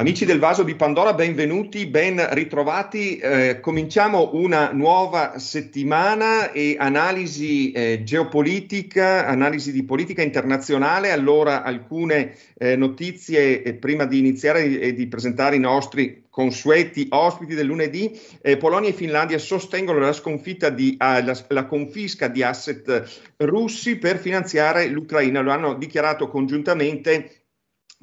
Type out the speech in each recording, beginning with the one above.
Amici del vaso di Pandora, benvenuti, ben ritrovati. Eh, cominciamo una nuova settimana e analisi eh, geopolitica, analisi di politica internazionale. Allora alcune eh, notizie eh, prima di iniziare e di presentare i nostri consueti ospiti del lunedì, eh, Polonia e Finlandia sostengono la, sconfitta di, ah, la, la, confisca di asset russi per finanziare l'Ucraina. Lo hanno dichiarato congiuntamente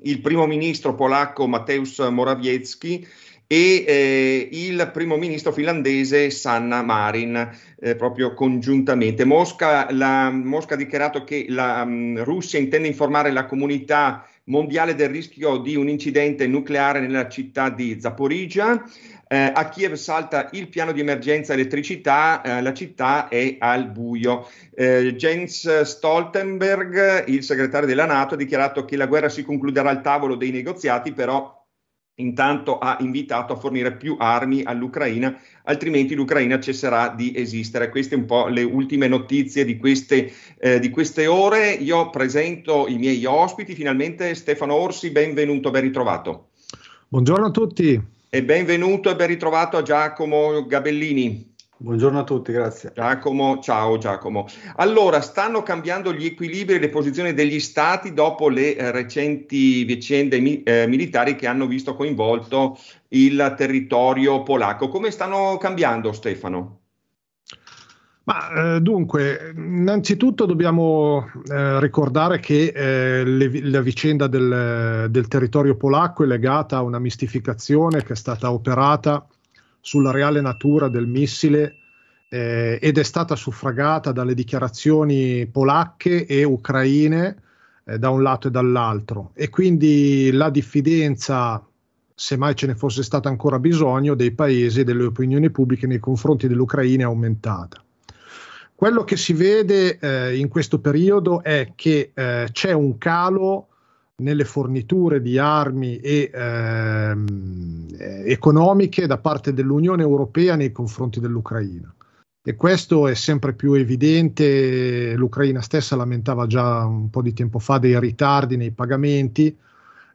il primo ministro polacco Mateusz Morawiecki e eh, il primo ministro finlandese Sanna Marin, eh, proprio congiuntamente. Mosca, la, Mosca, ha dichiarato che la mh, mm, Russia intende informare la comunità mondiale del rischio di un incidente nucleare nella città di Zaporizhia. Eh, a Kiev salta il piano di emergenza elettricità, eh, la città è al buio. Eh, Jens Stoltenberg, il segretario della Nato, ha dichiarato che la guerra si concluderà al tavolo dei negoziati, però intanto ha invitato a fornire più armi all'Ucraina, altrimenti l'Ucraina cesserà di esistere. Queste un po' le ultime notizie di queste, eh, di queste ore. Io presento i miei ospiti, finalmente Stefano Orsi, benvenuto, ben ritrovato. Buongiorno a tutti. E benvenuto e ben ritrovato a Giacomo Gabellini. Buongiorno a tutti, grazie. Giacomo, ciao Giacomo. Allora, stanno cambiando gli equilibri e le posizioni degli stati dopo le eh, recenti vicende eh, militari che hanno visto coinvolto il territorio polacco. Come stanno cambiando, Stefano? Ma eh, dunque, innanzitutto dobbiamo eh, ricordare che eh, le, la vicenda del, del, territorio polacco è legata a una mistificazione che è stata operata sulla reale natura del missile eh, ed è stata suffragata dalle dichiarazioni polacche e ucraine eh, da un lato e dall'altro e quindi la diffidenza se mai ce ne fosse stata ancora bisogno dei paesi e delle opinioni pubbliche nei confronti dell'Ucraina è aumentata. Quello che si vede eh, in questo periodo è che eh, c'è un calo nelle forniture di armi e, ehm, eh, economiche da parte dell'Unione Europea nei confronti dell'Ucraina. E questo è sempre più evidente, l'Ucraina stessa lamentava già un po' di tempo fa dei ritardi nei pagamenti,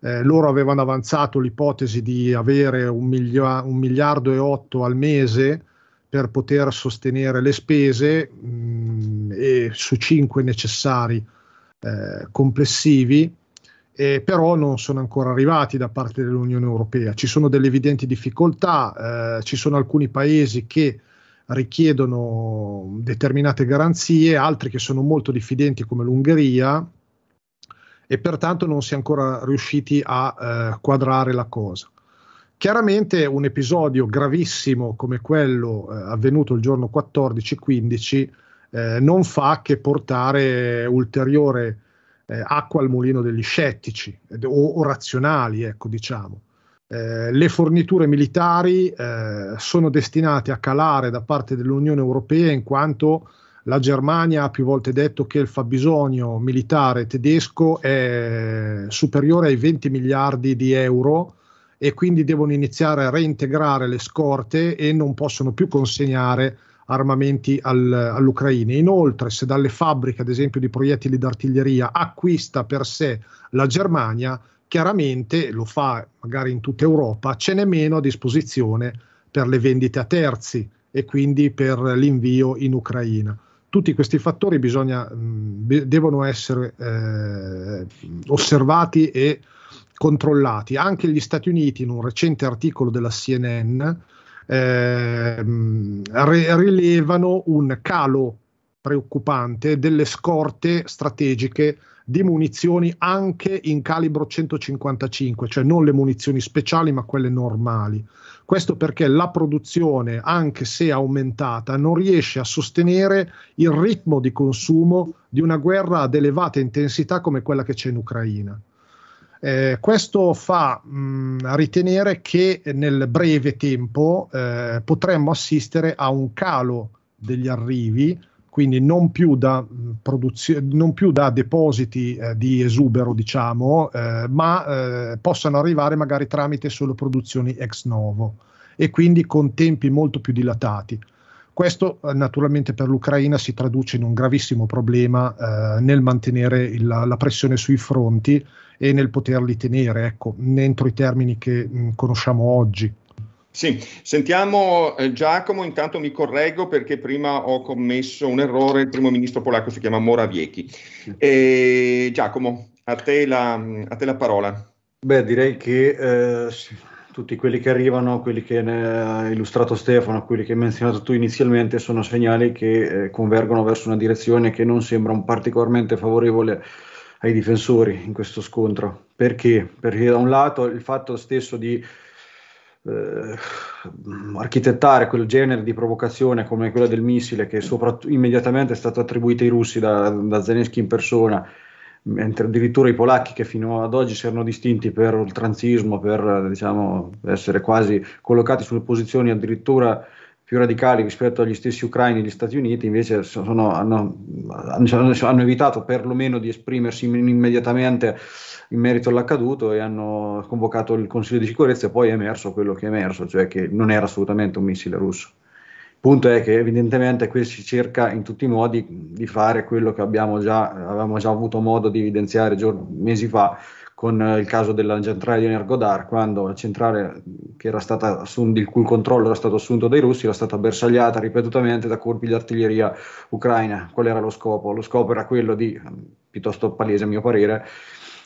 eh, loro avevano avanzato l'ipotesi di avere un, milio- un miliardo e otto al mese per poter sostenere le spese mh, mm, e su 5 necessari eh, complessivi, eh, però non sono ancora arrivati da parte dell'Unione Europea. Ci sono delle evidenti difficoltà, eh, ci sono alcuni paesi che richiedono determinate garanzie, altri che sono molto diffidenti come l'Ungheria e pertanto non si è ancora riusciti a eh, quadrare la cosa. Chiaramente un episodio gravissimo come quello eh, avvenuto il giorno 14-15 eh, non fa che portare ulteriore eh, acqua al mulino degli scettici eh, o, o razionali, ecco diciamo. Eh, le forniture militari eh, sono destinate a calare da parte dell'Unione Europea in quanto la Germania ha più volte detto che il fabbisogno militare tedesco è superiore ai 20 miliardi di euro e quindi devono iniziare a reintegrare le scorte e non possono più consegnare armamenti al, all'Ucraina. Inoltre, se dalle fabbriche, ad esempio, di proiettili d'artiglieria acquista per sé la Germania, chiaramente lo fa magari in tutta Europa, ce n'è meno a disposizione per le vendite a terzi e quindi per l'invio in Ucraina. Tutti questi fattori bisogna, mh, devono essere eh, osservati e controllati. Anche gli Stati Uniti, in un recente articolo della CNN, eh, rilevano un calo preoccupante delle scorte strategiche di munizioni anche in calibro 155, cioè non le munizioni speciali ma quelle normali. Questo perché la produzione, anche se aumentata, non riesce a sostenere il ritmo di consumo di una guerra ad elevata intensità come quella che c'è in Ucraina. Eh, questo fa mh, ritenere che nel breve tempo eh, potremmo assistere a un calo degli arrivi, quindi non più da, produzio- non più da depositi eh, di esubero, diciamo, eh, ma eh, possano arrivare magari tramite solo produzioni ex novo e quindi con tempi molto più dilatati. Questo eh, naturalmente per l'Ucraina si traduce in un gravissimo problema eh, nel mantenere il, la pressione sui fronti e nel poterli tenere, ecco, entro i termini che mh, mm, conosciamo oggi. Sì, sentiamo eh, Giacomo, intanto mi correggo perché prima ho commesso un errore, il primo ministro polacco si chiama Morawiecki. E, Giacomo, a te, la, a te la parola. Beh, direi che eh, tutti quelli che arrivano, quelli che ne ha illustrato Stefano, quelli che hai menzionato tu inizialmente, sono segnali che eh, convergono verso una direzione che non sembra un particolarmente favorevole ai difensori in questo scontro. Perché? Perché da un lato il fatto stesso di eh, architettare quel genere di provocazione come quella del missile che immediatamente è stato attribuito ai russi da, da Zelensky in persona mentre addirittura i polacchi che fino ad oggi si erano distinti per oltranzismo, per diciamo, essere quasi collocati sulle posizioni addirittura più radicali rispetto agli stessi ucraini e agli Stati Uniti, invece sono, hanno, hanno, evitato perlomeno di esprimersi immediatamente in merito all'accaduto e hanno convocato il Consiglio di sicurezza e poi è emerso quello che è emerso, cioè che non era assolutamente un missile russo punto è che evidentemente qui si cerca in tutti i modi di fare quello che abbiamo già, avevamo già avuto modo di evidenziare giorni, mesi fa con eh, il caso della centrale di Energodar, quando la centrale assunta, il cui controllo era stato assunto dai russi era stata bersagliata ripetutamente da colpi di artiglieria ucraina. Qual era lo scopo? Lo scopo era quello di, piuttosto palese a mio parere,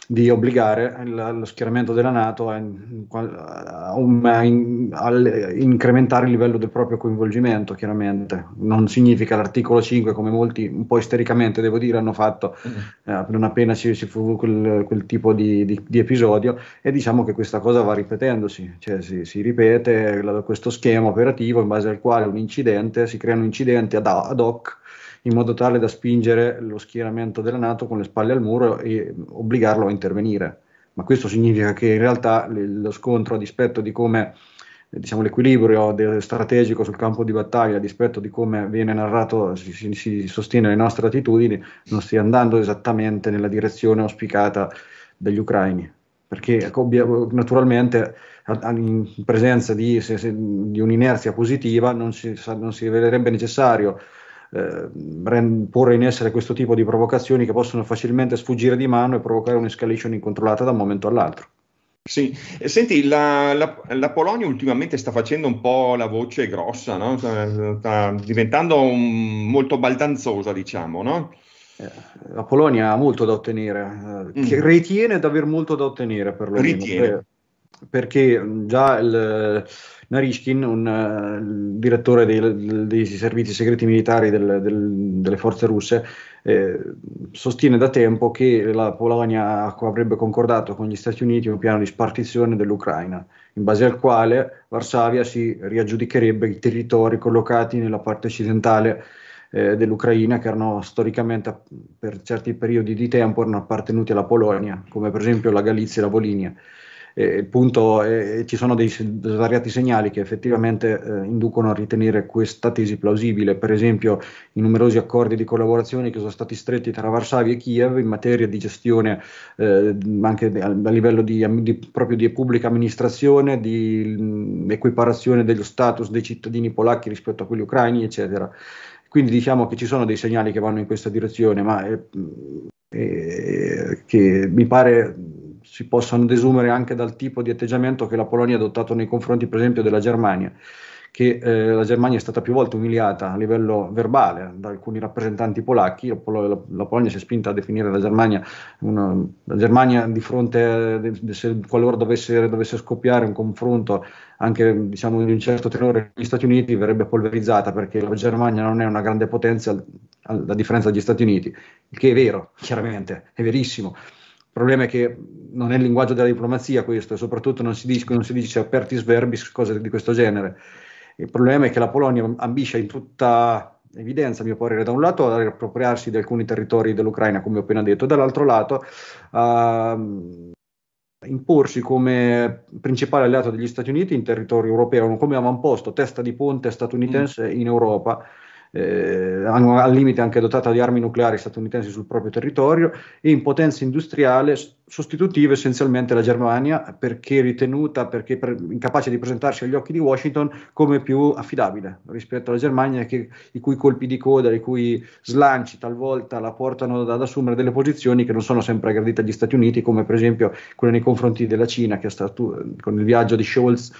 di obbligare il, lo schieramento della Nato a, a, in, a, incrementare il livello del proprio coinvolgimento, chiaramente. Non significa l'articolo 5, come molti un po' istericamente, devo dire, hanno fatto mm. eh, non appena ci, ci fu quel, quel tipo di, di, di, episodio e diciamo che questa cosa va ripetendosi, cioè si, si ripete la, questo schema operativo in base al quale un incidente, si creano incidenti ad, ad hoc in modo tale da spingere lo schieramento della Nato con le spalle al muro e obbligarlo a intervenire. Ma questo significa che in realtà lo scontro, a dispetto di come eh, diciamo, l'equilibrio strategico sul campo di battaglia, a dispetto di come viene narrato, si, si sostiene le nostre attitudini, non stia andando esattamente nella direzione auspicata dagli ucraini perché ecco, naturalmente in presenza di, di un'inerzia positiva non si, non si, rivelerebbe necessario eh, porre in essere questo tipo di provocazioni che possono facilmente sfuggire di mano e provocare un'escalation incontrollata da un momento all'altro. Sì, senti, la, la, la, Polonia ultimamente sta facendo un po' la voce grossa, no? sta, diventando un, molto baldanzosa, diciamo. No? Eh, la Polonia ha molto da ottenere, eh, mm. ritiene di aver molto da ottenere per lo ritiene. meno. Eh, perché mm, già il, Narishkin, un uh, direttore dei, dei, servizi segreti militari del, del, delle forze russe, eh, sostiene da tempo che la Polonia avrebbe concordato con gli Stati Uniti un piano di spartizione dell'Ucraina, in base al quale Varsavia si riaggiudicherebbe i territori collocati nella parte occidentale eh, dell'Ucraina che erano storicamente per certi periodi di tempo erano appartenuti alla Polonia, come per esempio la Galizia e la Volinia eh, il punto ci sono dei svariati segnali che effettivamente eh, inducono a ritenere questa tesi plausibile, per esempio i numerosi accordi di collaborazione che sono stati stretti tra Varsavia e Kiev in materia di gestione eh, anche a livello di, di, proprio di pubblica amministrazione, di mh, mm, equiparazione dello status dei cittadini polacchi rispetto a quelli ucraini, eccetera. Quindi diciamo che ci sono dei segnali che vanno in questa direzione, ma eh, mm, eh, che mi pare si possono desumere anche dal tipo di atteggiamento che la Polonia ha adottato nei confronti, per esempio, della Germania, che eh, la Germania è stata più volte umiliata a livello verbale da alcuni rappresentanti polacchi, la, Pol- la, Polonia si è spinta a definire la Germania, una, la Germania di fronte, a, de, se, qualora dovesse, dovesse, scoppiare un confronto anche diciamo, di un certo tenore con gli Stati Uniti, verrebbe polverizzata perché la Germania non è una grande potenza, a differenza degli Stati Uniti, il che è vero, chiaramente, è verissimo il problema è che non è il linguaggio della diplomazia questo, e soprattutto non si dice, non si dice apertis verbis, cose di questo genere. Il problema è che la Polonia ambisce in tutta evidenza, a mio parere, da un lato ad appropriarsi di alcuni territori dell'Ucraina, come ho appena detto, e dall'altro lato a imporsi come principale alleato degli Stati Uniti in territorio europeo, come avamposto, testa di ponte statunitense mm. in Europa eh, al limite anche dotata di armi nucleari statunitensi sul proprio territorio e in potenza industriale sostitutiva essenzialmente la Germania perché ritenuta, perché pre- incapace di presentarsi agli occhi di Washington come più affidabile rispetto alla Germania che, i cui colpi di coda, i cui slanci talvolta la portano ad, assumere delle posizioni che non sono sempre aggredite agli Stati Uniti come per esempio quelle nei confronti della Cina che è stato, eh, con il viaggio di Scholz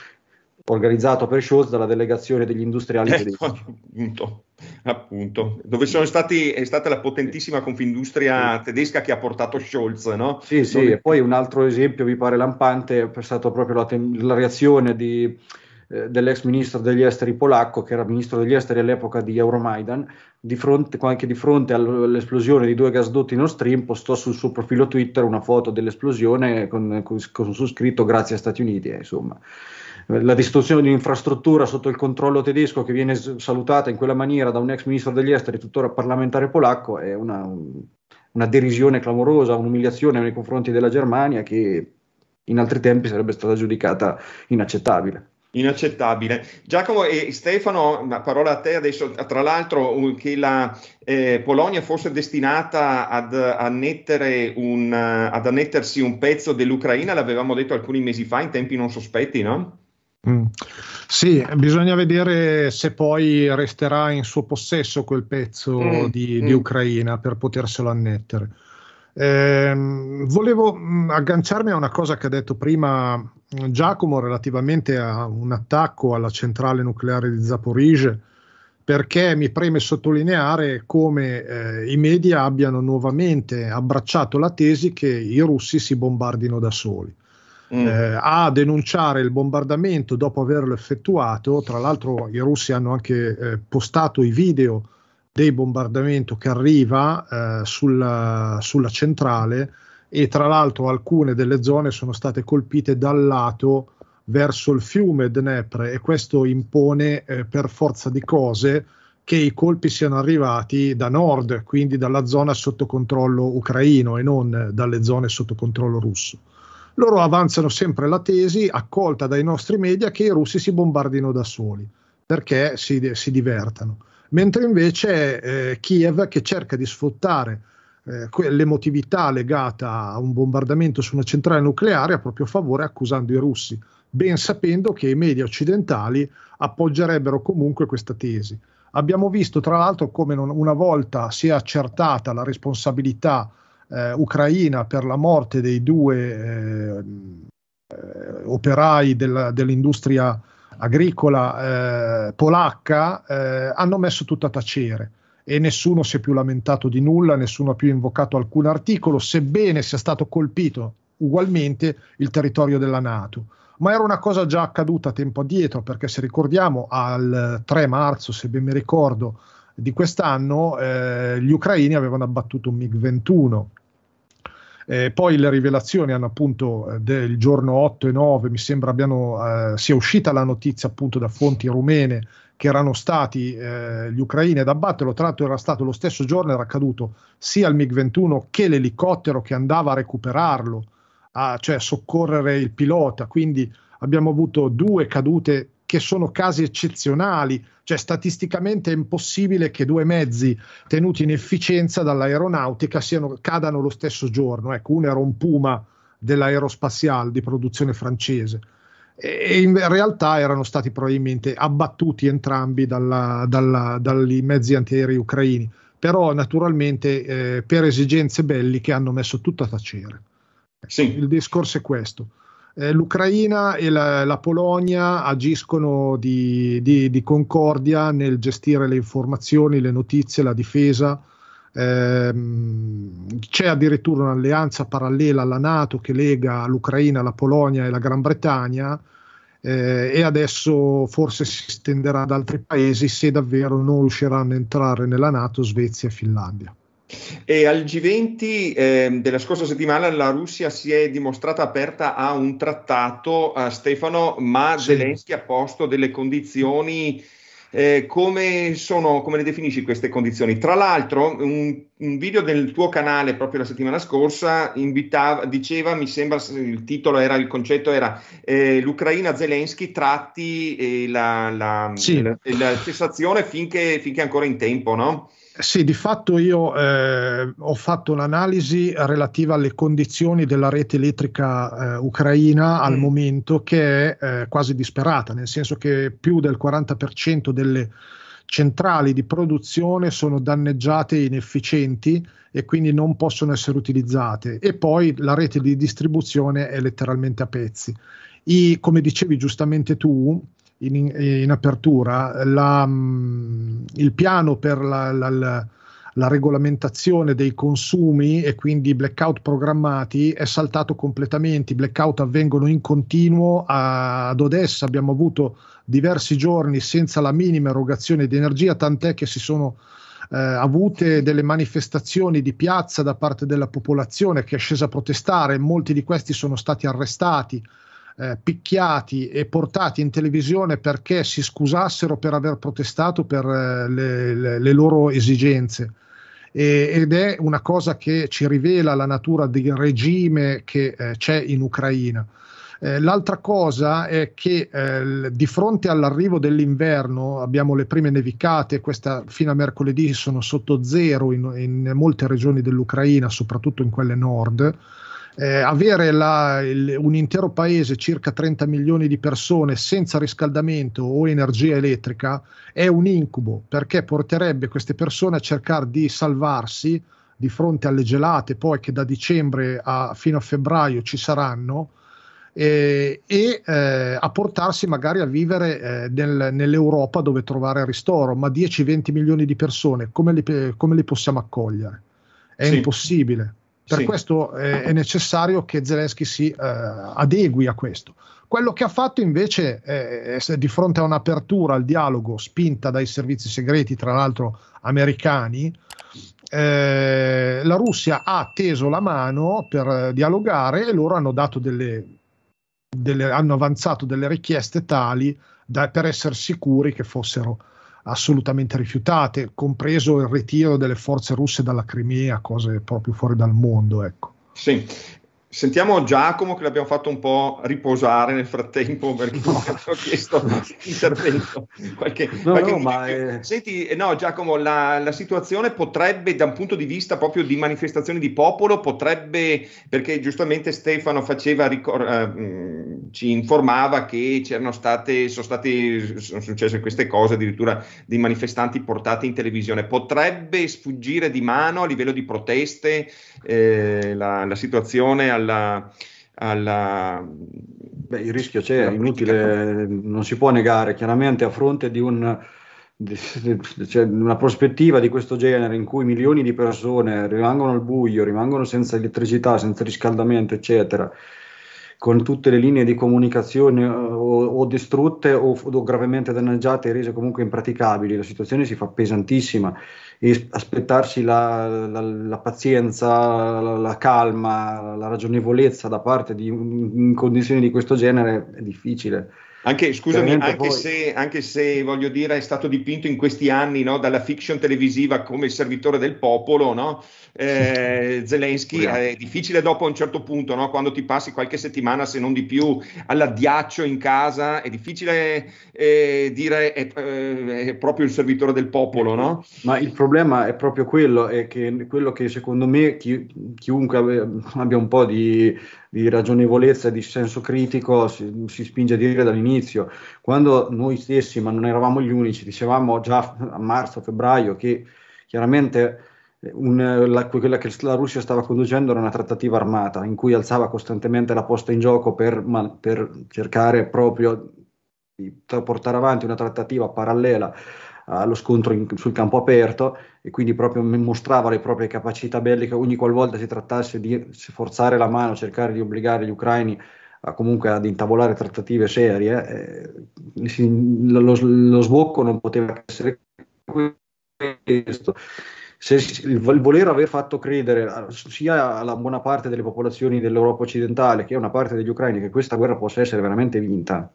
organizzato per Scholz dalla delegazione degli industriali eh, tedeschi. Appunto, appunto, dove sono stati, è stata la potentissima confindustria sì. tedesca che ha portato Scholz, no? Sì, dove... sì, e poi un altro esempio, mi pare lampante, è stata proprio la, tem- la reazione di, eh, dell'ex ministro degli esteri polacco, che era ministro degli esteri all'epoca di Euromaidan, di fronte, anche di fronte all'esplosione di due gasdotti Nord Stream, postò sul suo profilo Twitter una foto dell'esplosione con, con, con su scritto grazie a Stati Uniti, eh, insomma la distruzione di un'infrastruttura sotto il controllo tedesco che viene salutata in quella maniera da un ex ministro degli esteri, tuttora parlamentare polacco, è una, una derisione clamorosa, un'umiliazione nei confronti della Germania che in altri tempi sarebbe stata giudicata inaccettabile. Inaccettabile. Giacomo e Stefano, una parola a te adesso. Tra l'altro, che la eh, Polonia fosse destinata ad, un, ad annettersi un pezzo dell'Ucraina, l'avevamo detto alcuni mesi fa, in tempi non sospetti, no? Mm. Sì, bisogna vedere se poi resterà in suo possesso quel pezzo mm. Di, mm. di, Ucraina per poterselo annettere. Eh, volevo mm, agganciarmi a una cosa che ha detto prima Giacomo relativamente a un attacco alla centrale nucleare di Zaporizhzhia, perché mi preme sottolineare come eh, i media abbiano nuovamente abbracciato la tesi che i russi si bombardino da soli. Mm. eh, a denunciare il bombardamento dopo averlo effettuato. Tra l'altro i russi hanno anche eh, postato i video dei bombardamento che arriva eh, sulla, sulla, centrale e tra l'altro alcune delle zone sono state colpite dal lato verso il fiume Dnepr e questo impone eh, per forza di cose che i colpi siano arrivati da nord, quindi dalla zona sotto controllo ucraino e non eh, dalle zone sotto controllo russo loro avanzano sempre la tesi accolta dai nostri media che i russi si bombardino da soli perché si, si divertano, mentre invece eh, Kiev che cerca di sfruttare eh, l'emotività legata a un bombardamento su una centrale nucleare a proprio favore accusando i russi, ben sapendo che i media occidentali appoggerebbero comunque questa tesi. Abbiamo visto tra l'altro come non, una volta si è accertata la responsabilità eh, ucraina per la morte dei due eh, eh, operai della, dell'industria agricola eh, polacca hanno messo tutto a tacere e nessuno si è più lamentato di nulla, nessuno ha più invocato alcun articolo, sebbene sia stato colpito ugualmente il territorio della Nato. Ma era una cosa già accaduta tempo addietro, perché se ricordiamo al 3 marzo, se ben mi ricordo, di quest'anno eh, gli ucraini avevano abbattuto un MiG-21. Eh, poi le rivelazioni hanno appunto eh, del giorno 8 e 9, mi sembra abbiano, eh, sia uscita la notizia appunto da fonti rumene che erano stati eh, gli ucraini ad abbatterlo, tra l'altro era stato lo stesso giorno, era accaduto sia il MiG-21 che l'elicottero che andava a recuperarlo, a, cioè soccorrere il pilota, quindi abbiamo avuto due cadute che sono casi eccezionali, cioè statisticamente è impossibile che due mezzi tenuti in efficienza dall'aeronautica siano, cadano lo stesso giorno, ecco, uno era un Puma dell'aerospaziale di produzione francese e in realtà erano stati probabilmente abbattuti entrambi dalla, dalla, dai mezzi antiaerei ucraini, però naturalmente eh, per esigenze belliche hanno messo tutto a tacere. Sì. Il discorso è questo eh, l'Ucraina e la, la, Polonia agiscono di, di, di, concordia nel gestire le informazioni, le notizie, la difesa. Eh, c'è addirittura un'alleanza parallela alla Nato che lega l'Ucraina, la Polonia e la Gran Bretagna. Eh, e adesso forse si estenderà ad altri paesi se davvero non riusciranno a entrare nella Nato Svezia e Finlandia. E al G20 eh, della scorsa settimana la Russia si è dimostrata aperta a un trattato, a eh, Stefano, ma sì. Zelensky ha posto delle condizioni. Eh, come, sono, come le definisci queste condizioni? Tra l'altro, un, un video del tuo canale proprio la settimana scorsa invitava, diceva, mi sembra il titolo era, il concetto era eh, l'Ucraina Zelensky tratti la, la, sì. la, la, cessazione finché, finché ancora in tempo, no? Sì, di fatto io eh, ho fatto un'analisi relativa alle condizioni della rete elettrica eh, ucraina al mm. momento che è eh, quasi disperata, nel senso che più del 40% delle centrali di produzione sono danneggiate e inefficienti e quindi non possono essere utilizzate e poi la rete di distribuzione è letteralmente a pezzi. I, come dicevi giustamente tu, in, in apertura, la, mm, il piano per la, la, la regolamentazione dei consumi e quindi i blackout programmati è saltato completamente. I blackout avvengono in continuo. Ad Odessa abbiamo avuto diversi giorni senza la minima erogazione di energia, tant'è che si sono eh, avute delle manifestazioni di piazza da parte della popolazione che è scesa a protestare. Molti di questi sono stati arrestati eh, picchiati e portati in televisione perché si scusassero per aver protestato per eh, le, le, le, loro esigenze. E, ed è una cosa che ci rivela la natura del regime che eh, c'è in Ucraina. Eh, l'altra cosa è che eh, di fronte all'arrivo dell'inverno abbiamo le prime nevicate, questa fino a mercoledì sono sotto zero in, in molte regioni dell'Ucraina, soprattutto in quelle nord eh, avere la, il, un intero paese, circa 30 milioni di persone, senza riscaldamento o energia elettrica è un incubo perché porterebbe queste persone a cercare di salvarsi di fronte alle gelate, poi che da dicembre a, fino a febbraio ci saranno. Eh, e eh, a portarsi magari a vivere eh, nel, nell'Europa dove trovare ristoro, ma 10-20 milioni di persone come li, come li possiamo accogliere? È sì. impossibile. Per sì. questo eh, è necessario che Zelensky si eh, adegui a questo. Quello che ha fatto invece eh, è di fronte a un'apertura al dialogo spinta dai servizi segreti, tra l'altro americani, eh, la Russia ha teso la mano per dialogare e loro hanno, delle, delle, hanno avanzato delle richieste tali da, per essere sicuri che fossero assolutamente rifiutate, compreso il ritiro delle forze russe dalla Crimea, cose proprio fuori dal mondo. Ecco. Sì. Sentiamo Giacomo che l'abbiamo fatto un po' riposare nel frattempo perché no. ho chiesto l'intervento. Qualche, no, qualche no, ma è... Senti, eh, no Giacomo, la, la, situazione potrebbe, da un punto di vista proprio di manifestazioni di popolo, potrebbe, perché giustamente Stefano faceva ricordare. eh, mm, ci informava che c'erano state, sono state sono successe queste cose, addirittura dei manifestanti portati in televisione. Potrebbe sfuggire di mano a livello di proteste eh, la, la, situazione alla, alla... Beh, il rischio c'è, è inutile, non si può negare, chiaramente a fronte di un, cioè, una prospettiva di questo genere in cui milioni di persone rimangono al buio, rimangono senza elettricità, senza riscaldamento, eccetera, con tutte le linee di comunicazione eh, o, o distrutte o, o, gravemente danneggiate e rese comunque impraticabili, la situazione si fa pesantissima e aspettarsi la, la, la pazienza, la, la, calma, la ragionevolezza da parte di in condizioni di questo genere è difficile. Anche, scusami, anche, poi... se, anche se, voglio dire è stato dipinto in questi anni no, dalla fiction televisiva come il servitore del popolo, no? eh, Zelensky eh, è difficile dopo a un certo punto, no? quando ti passi qualche settimana se non di più all'addiaccio in casa, è difficile eh, dire è, eh, è, proprio il servitore del popolo. No? Ma il problema è proprio quello, è che quello che secondo me chi, chiunque abbia un po' di di ragionevolezza e di senso critico si, si, spinge a dire dall'inizio. Quando noi stessi, ma non eravamo gli unici, dicevamo già a marzo, febbraio che chiaramente eh, un, la, quella che la Russia stava conducendo era una trattativa armata in cui alzava costantemente la posta in gioco per, ma, per cercare proprio di portare avanti una trattativa parallela eh, allo scontro in, sul campo aperto e quindi proprio mostrava le proprie capacità belliche ogni qualvolta si trattasse di forzare la mano, cercare di obbligare gli ucraini a, comunque ad intavolare trattative serie, eh, si, lo, lo sbocco non poteva essere questo. Se, il voler aver fatto credere sia alla buona parte delle popolazioni dell'Europa occidentale che a una parte degli ucraini che questa guerra possa essere veramente vinta,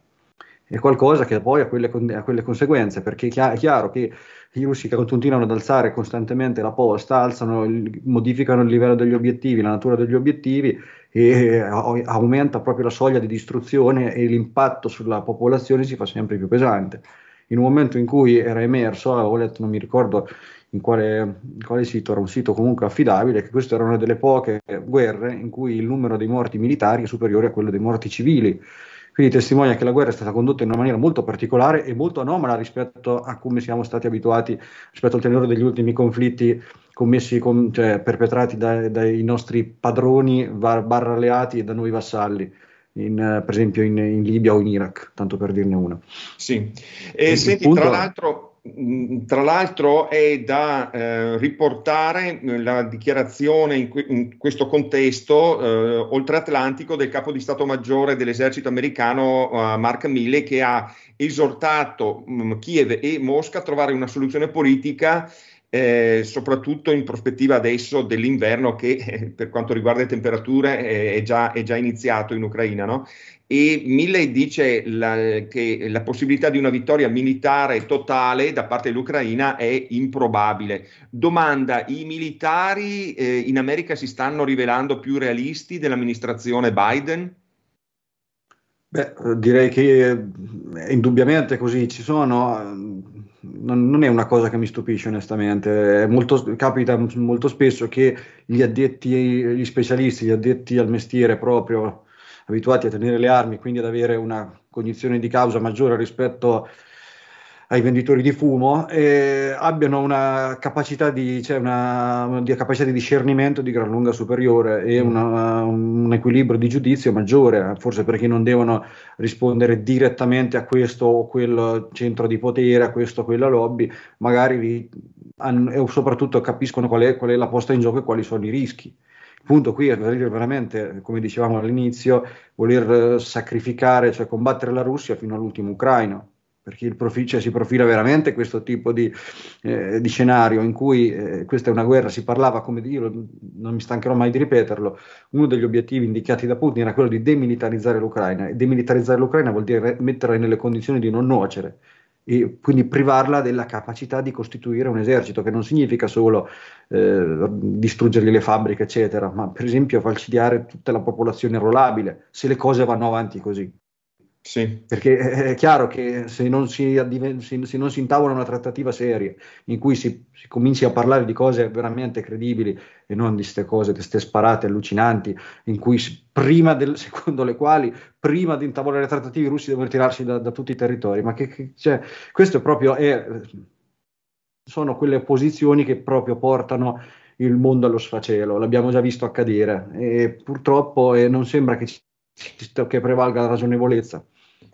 è qualcosa che poi ha quelle, ha quelle conseguenze, perché è chiaro che i russi che continuano ad alzare costantemente la posta, alzano, modificano il livello degli obiettivi, la natura degli obiettivi e eh, aumenta proprio la soglia di distruzione e l'impatto sulla popolazione si fa sempre più pesante. In un momento in cui era emerso, avevo letto, non mi ricordo in quale, in quale sito, era un sito comunque affidabile, che questa era una delle poche guerre in cui il numero dei morti militari è superiore a quello dei morti civili quindi testimonia che la guerra è stata condotta in una maniera molto particolare e molto anomala rispetto a come siamo stati abituati, rispetto al tenore degli ultimi conflitti commessi, con, cioè, perpetrati da, dai nostri padroni bar, barra alleati e da noi vassalli. In, per esempio in, in, Libia o in Iraq, tanto per dirne una. Sì, e, e senti, punto... tra l'altro Mm, tra l'altro è da eh, riportare eh, la dichiarazione in, que- in questo contesto eh, oltreatlantico del capo di Stato Maggiore dell'esercito americano eh, Mark Milley che ha esortato mh, mm, Kiev e Mosca a trovare una soluzione politica eh, soprattutto in prospettiva adesso dell'inverno che eh, per quanto riguarda le temperature eh, è, già, è, già, iniziato in Ucraina. No? E Milley dice la, che la possibilità di una vittoria militare totale da parte dell'Ucraina è improbabile. Domanda, i militari eh, in America si stanno rivelando più realisti dell'amministrazione Biden? Beh, direi che eh, indubbiamente così ci sono ehm, non, non, è una cosa che mi stupisce onestamente, molto, capita molto spesso che gli addetti, gli specialisti, gli addetti al mestiere proprio, abituati a tenere le armi, quindi ad avere una cognizione di causa maggiore rispetto ai venditori di fumo, eh, abbiano una capacità di, cioè una, una capacità di, discernimento di gran lunga superiore e mm. una, un equilibrio di giudizio maggiore, forse perché non devono rispondere direttamente a questo o quel centro di potere, a questo o quella lobby, magari vi, hanno, e soprattutto capiscono qual è, qual è la posta in gioco e quali sono i rischi punto qui è veramente, come dicevamo all'inizio, voler sacrificare, cioè combattere la Russia fino all'ultimo ucraino perché il profi- cioè, si profila veramente questo tipo di, eh, di scenario in cui eh, questa è una guerra, si parlava, come io non mi stancherò mai di ripeterlo, uno degli obiettivi indicati da Putin era quello di demilitarizzare l'Ucraina e demilitarizzare l'Ucraina vuol dire metterla nelle condizioni di non nuocere. E quindi privarla della capacità di costituire un esercito, che non significa solo eh, distruggergli le fabbriche, eccetera, ma per esempio falcidiare tutta la popolazione rollabile, se le cose vanno avanti così. Sì. Perché è chiaro che se non si, se, non si intavola una trattativa seria in cui si, si, cominci a parlare di cose veramente credibili e non di queste cose, di queste sparate allucinanti, in cui si, prima del, secondo le quali prima di intavolare trattative i russi devono ritirarsi da, da, tutti i territori. Ma che, che cioè, questo è proprio, è, sono quelle posizioni che proprio portano il mondo allo sfacelo, l'abbiamo già visto accadere e purtroppo eh, non sembra che ci che prevalga la ragionevolezza.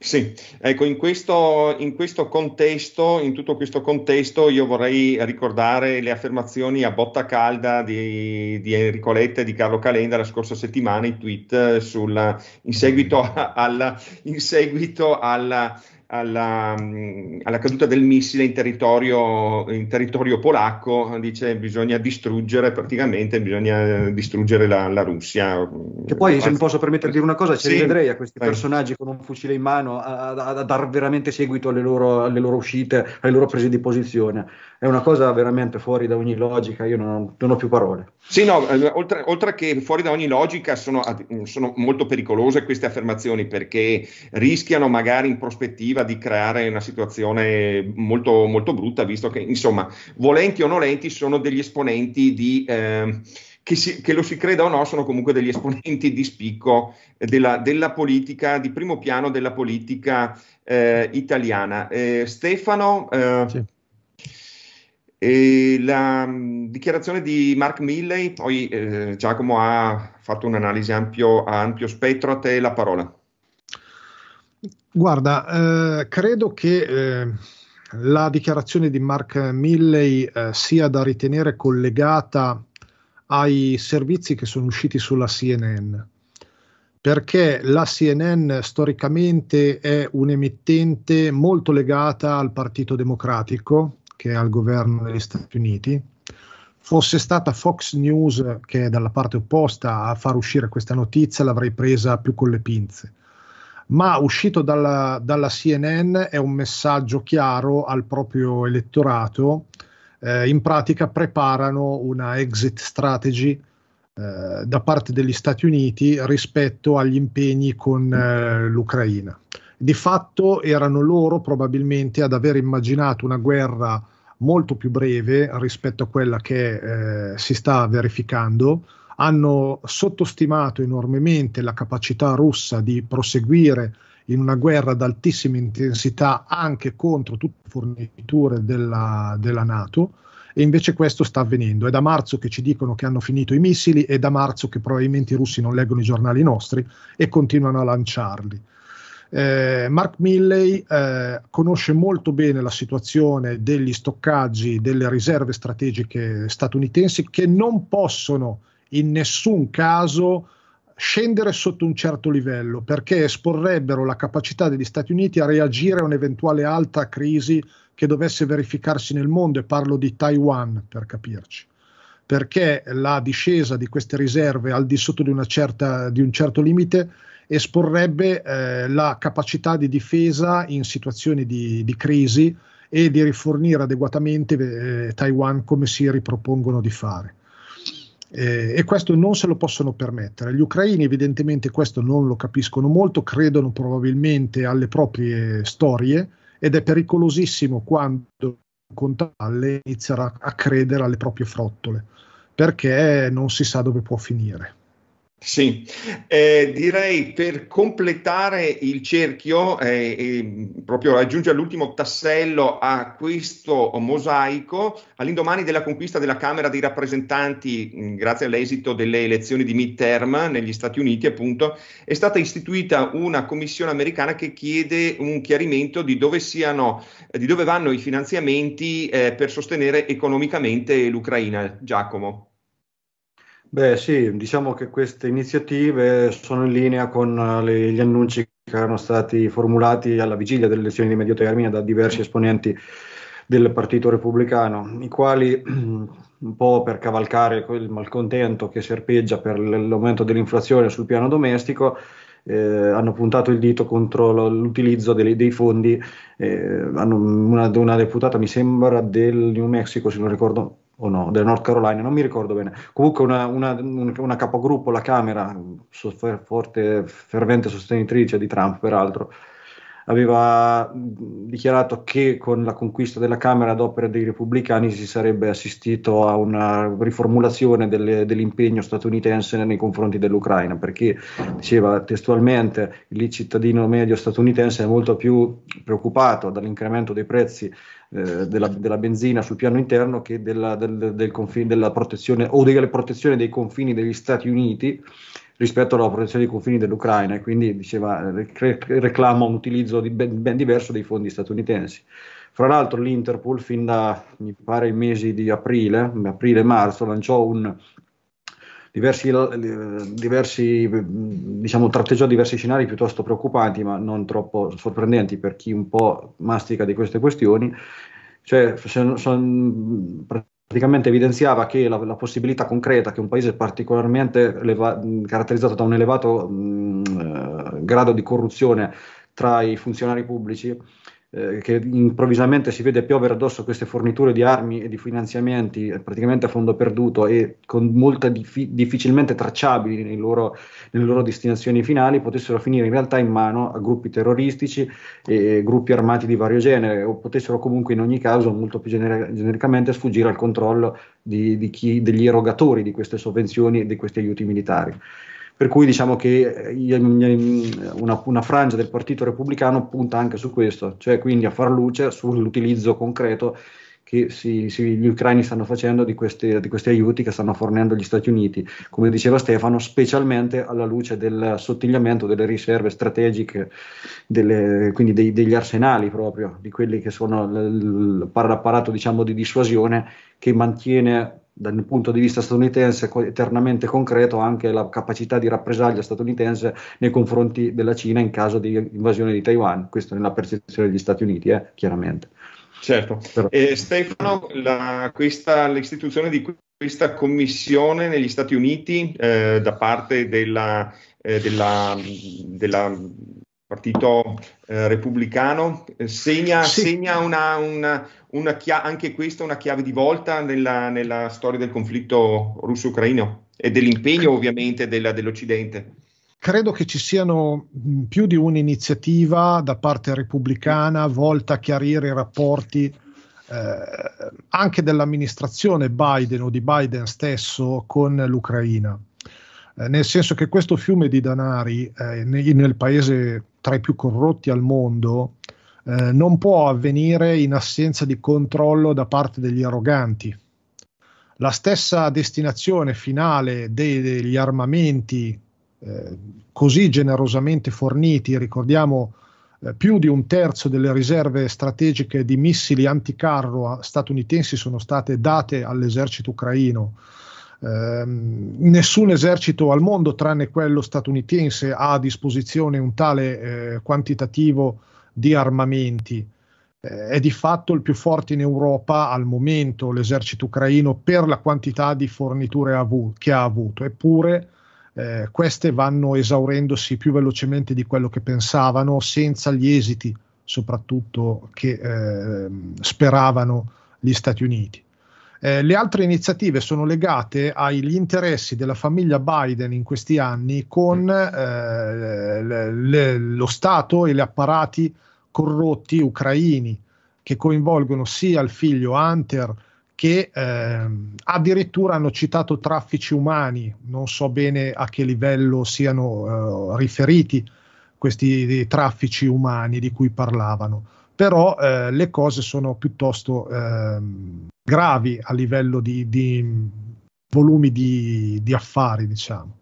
Sì, ecco, in questo, in questo, contesto, in tutto questo contesto, io vorrei ricordare le affermazioni a botta calda di, di Enrico Letta e di Carlo Calenda la scorsa settimana, i tweet eh, sul, in seguito alla, in seguito alla alla, alla caduta del missile in territorio, in territorio, polacco, dice bisogna distruggere praticamente, bisogna eh, distruggere la, la Russia. Che poi, se mi posso permettere di dire una cosa, ci sì, rivedrei a questi personaggi con un fucile in mano a, a, a dar veramente seguito alle loro, alle loro uscite, alle loro prese di posizione è una cosa veramente fuori da ogni logica, io non ho, non ho più parole. Sì, no, eh, oltre, oltre, che fuori da ogni logica sono, sono, molto pericolose queste affermazioni perché rischiano magari in prospettiva di creare una situazione molto, molto brutta, visto che insomma, volenti o nolenti, sono degli esponenti di... Eh, che, si, che, lo si creda o no, sono comunque degli esponenti di spicco della, della politica, di primo piano della politica eh, italiana. Eh, Stefano, eh, sì. E la dichiarazione di Mark Milley, poi eh, Giacomo ha fatto un'analisi ampio, a ampio spettro, a te la parola. Guarda, eh, credo che eh, la dichiarazione di Mark Milley eh, sia da ritenere collegata ai servizi che sono usciti sulla CNN, perché la CNN storicamente è un'emittente molto legata al Partito Democratico che è al governo degli Stati Uniti, fosse stata Fox News che è dalla parte opposta a far uscire questa notizia, l'avrei presa più con le pinze. Ma uscito dalla, dalla CNN è un messaggio chiaro al proprio elettorato. Eh, in pratica preparano una exit strategy eh, da parte degli Stati Uniti rispetto agli impegni con eh, l'Ucraina di fatto erano loro probabilmente ad aver immaginato una guerra molto più breve rispetto a quella che eh, si sta verificando, hanno sottostimato enormemente la capacità russa di proseguire in una guerra ad altissima intensità anche contro tutte le forniture della, della Nato e invece questo sta avvenendo. È da marzo che ci dicono che hanno finito i missili, è da marzo che probabilmente i russi non leggono i giornali nostri e continuano a lanciarli. Eh, Mark Milley eh, conosce molto bene la situazione degli stoccaggi delle riserve strategiche statunitensi che non possono in nessun caso scendere sotto un certo livello perché esporrebbero la capacità degli Stati Uniti a reagire a un'eventuale alta crisi che dovesse verificarsi nel mondo e parlo di Taiwan per capirci perché la discesa di queste riserve al di sotto di, certa, di un certo limite esporrebbe eh, la capacità di difesa in situazioni di, di crisi e di rifornire adeguatamente eh, Taiwan come si ripropongono di fare. Eh, e questo non se lo possono permettere. Gli ucraini evidentemente questo non lo capiscono molto, credono probabilmente alle proprie storie ed è pericolosissimo quando contralle inizierà a credere alle proprie frottole perché non si sa dove può finire. Sì, eh, direi per completare il cerchio eh, e proprio aggiungere l'ultimo tassello a questo mosaico, all'indomani della conquista della Camera dei rappresentanti, mh, mm, grazie all'esito delle elezioni di midterm negli Stati Uniti, appunto, è stata istituita una commissione americana che chiede un chiarimento di dove, siano, di dove vanno i finanziamenti eh, per sostenere economicamente l'Ucraina. Giacomo. Beh sì, diciamo che queste iniziative sono in linea con eh, le, gli annunci che erano stati formulati alla vigilia delle elezioni di medio termine da diversi esponenti del Partito Repubblicano, i quali un po' per cavalcare quel malcontento che serpeggia per l'aumento dell'inflazione sul piano domestico, eh, hanno puntato il dito contro l'utilizzo dei, dei fondi. Eh, una, una, deputata, mi sembra, del New Mexico, se non ricordo o no, del North Carolina, non mi ricordo bene. Comunque una, una, una capogruppo, la Camera, forte, fervente sostenitrice di Trump, peraltro, aveva dichiarato che con la conquista della Camera ad opera dei repubblicani si sarebbe assistito a una riformulazione delle, dell'impegno statunitense nei confronti dell'Ucraina, perché diceva testualmente il cittadino medio statunitense è molto più preoccupato dall'incremento dei prezzi eh, della, della, benzina sul piano interno che della, del, del confine, della protezione o della protezione dei confini degli Stati Uniti rispetto alla protezione dei confini dell'Ucraina e quindi diceva, reclama un utilizzo di ben, ben diverso dei fondi statunitensi. Fra l'altro l'Interpol fin da, mi pare, i mesi di aprile, aprile-marzo, lanciò un, diversi, eh, diversi diciamo, tratteggiò diversi scenari piuttosto preoccupanti, ma non troppo sorprendenti per chi un po' mastica di queste questioni. Cioè, sono, sono, praticamente evidenziava che la, la, possibilità concreta che un paese particolarmente eleva- caratterizzato da un elevato mh, mm, eh, grado di corruzione tra i funzionari pubblici eh, che improvvisamente si vede piovere addosso queste forniture di armi e di finanziamenti eh, praticamente a fondo perduto e con molta difi- difficilmente tracciabili nei loro, nelle loro destinazioni finali, potessero finire in realtà in mano a gruppi terroristici e gruppi armati di vario genere o potessero comunque in ogni caso molto più gener- genericamente sfuggire al controllo di, di chi, degli erogatori di queste sovvenzioni e di questi aiuti militari. Per cui diciamo che eh, mm, mm, una, una, frangia del Partito Repubblicano punta anche su questo, cioè quindi a far luce sull'utilizzo concreto che si, si, gli ucraini stanno facendo di, queste, di, questi aiuti che stanno fornendo gli Stati Uniti, come diceva Stefano, specialmente alla luce del sottigliamento delle riserve strategiche, delle, quindi dei, degli arsenali proprio, di quelli che sono l'apparato diciamo, di dissuasione che mantiene dal punto di vista statunitense eternamente concreto anche la capacità di rappresaglia statunitense nei confronti della Cina in caso di invasione di Taiwan, questo nella percezione degli Stati Uniti, eh, chiaramente. Certo. Eh, Stefano, la, questa, l'istituzione di questa commissione negli Stati Uniti eh, da parte della, eh, della, della partito eh, repubblicano, eh, segna, sì. segna una, una, una chiave, anche questa una chiave di volta nella, nella storia del conflitto russo-ucraino e dell'impegno ovviamente della, dell'Occidente. Credo che ci siano mm, più di un'iniziativa da parte repubblicana volta a chiarire i rapporti eh, anche dell'amministrazione Biden o di Biden stesso con l'Ucraina. Eh, nel senso che questo fiume di danari eh, nel, nel paese tra i più corrotti al mondo eh, non può avvenire in assenza di controllo da parte degli arroganti. La stessa destinazione finale dei, degli armamenti eh, così generosamente forniti, ricordiamo eh, più di un terzo delle riserve strategiche di missili anticarro statunitensi sono state date all'esercito ucraino Ehm, nessun esercito al mondo, tranne quello statunitense, ha a disposizione un tale eh, quantitativo di armamenti. Eh, è di fatto il più forte in Europa al momento l'esercito ucraino per la quantità di forniture avu- che ha avuto, eppure eh, queste vanno esaurendosi più velocemente di quello che pensavano, senza gli esiti soprattutto che ehm, speravano gli Stati Uniti. Eh, le altre iniziative sono legate agli interessi della famiglia Biden in questi anni con mm. eh, le, lo Stato e gli apparati corrotti ucraini che coinvolgono sia il figlio Hunter che eh, addirittura hanno citato traffici umani, non so bene a che livello siano eh, riferiti questi eh, traffici umani di cui parlavano, però eh, le cose sono piuttosto ehm, gravi a livello di, di volumi di, di, affari, diciamo.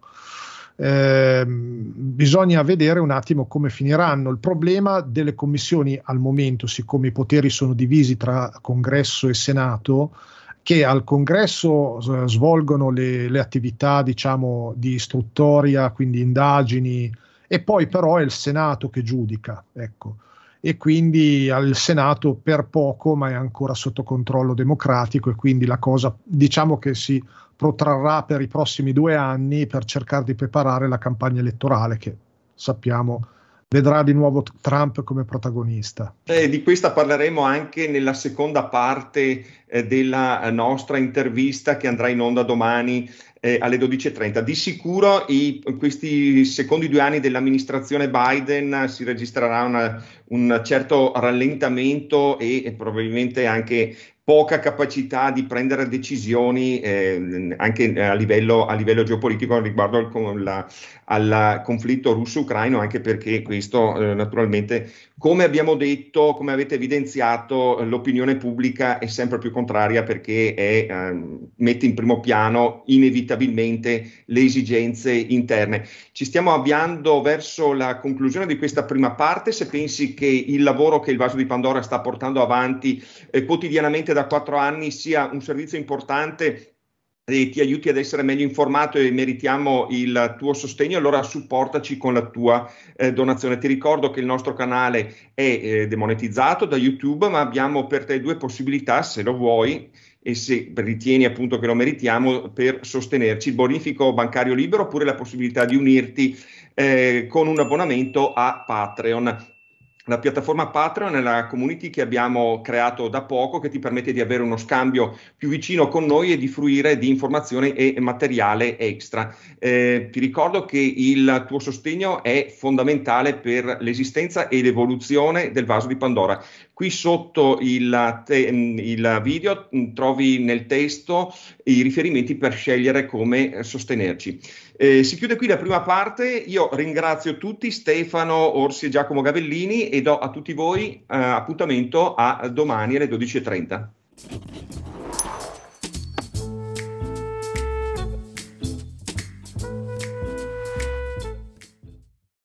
Eh, bisogna vedere un attimo come finiranno. Il problema delle commissioni al momento, siccome i poteri sono divisi tra Congresso e Senato, che al congresso svolgono le, le, attività diciamo di istruttoria, quindi indagini, e poi però è il Senato che giudica. Ecco e quindi al Senato per poco, ma è ancora sotto controllo democratico e quindi la cosa diciamo che si protrarrà per i prossimi due anni per cercare di preparare la campagna elettorale che sappiamo vedrà di nuovo Trump come protagonista. Eh, di questa parleremo anche nella seconda parte eh, della eh, nostra intervista che andrà in onda domani eh, alle 12.30. Di sicuro i, questi secondi due anni dell'amministrazione Biden si registrerà una, un certo rallentamento e, e probabilmente anche poca capacità di prendere decisioni eh, anche eh, a livello, a livello, geopolitico riguardo al, la, al conflitto russo-ucraino, anche perché questo eh, naturalmente, come abbiamo detto, come avete evidenziato, l'opinione pubblica è sempre più contraria perché è, eh, mette in primo piano inevitabilmente inevitabilmente le esigenze interne. Ci stiamo avviando verso la conclusione di questa prima parte. Se pensi che il lavoro che il Vaso di Pandora sta portando avanti eh, quotidianamente da quattro anni sia un servizio importante e ti aiuti ad essere meglio informato e meritiamo il tuo sostegno, allora supportaci con la tua eh, donazione. Ti ricordo che il nostro canale è eh, demonetizzato da YouTube, ma abbiamo per te due possibilità, se lo vuoi e se ritieni appunto che lo meritiamo per sostenerci il bonifico bancario libero oppure la possibilità di unirti eh, con un abbonamento a Patreon. La piattaforma Patreon è la community che abbiamo creato da poco che ti permette di avere uno scambio più vicino con noi e di fruire di informazioni e materiale extra. Eh, ti ricordo che il tuo sostegno è fondamentale per l'esistenza e l'evoluzione del vaso di Pandora. Qui sotto il, te- il video mm, trovi nel testo i riferimenti per scegliere come eh, sostenerci. Eh, si chiude qui la prima parte, io ringrazio tutti, Stefano, Orsi e Giacomo Gavellini e do a tutti voi eh, appuntamento a domani alle 12.30.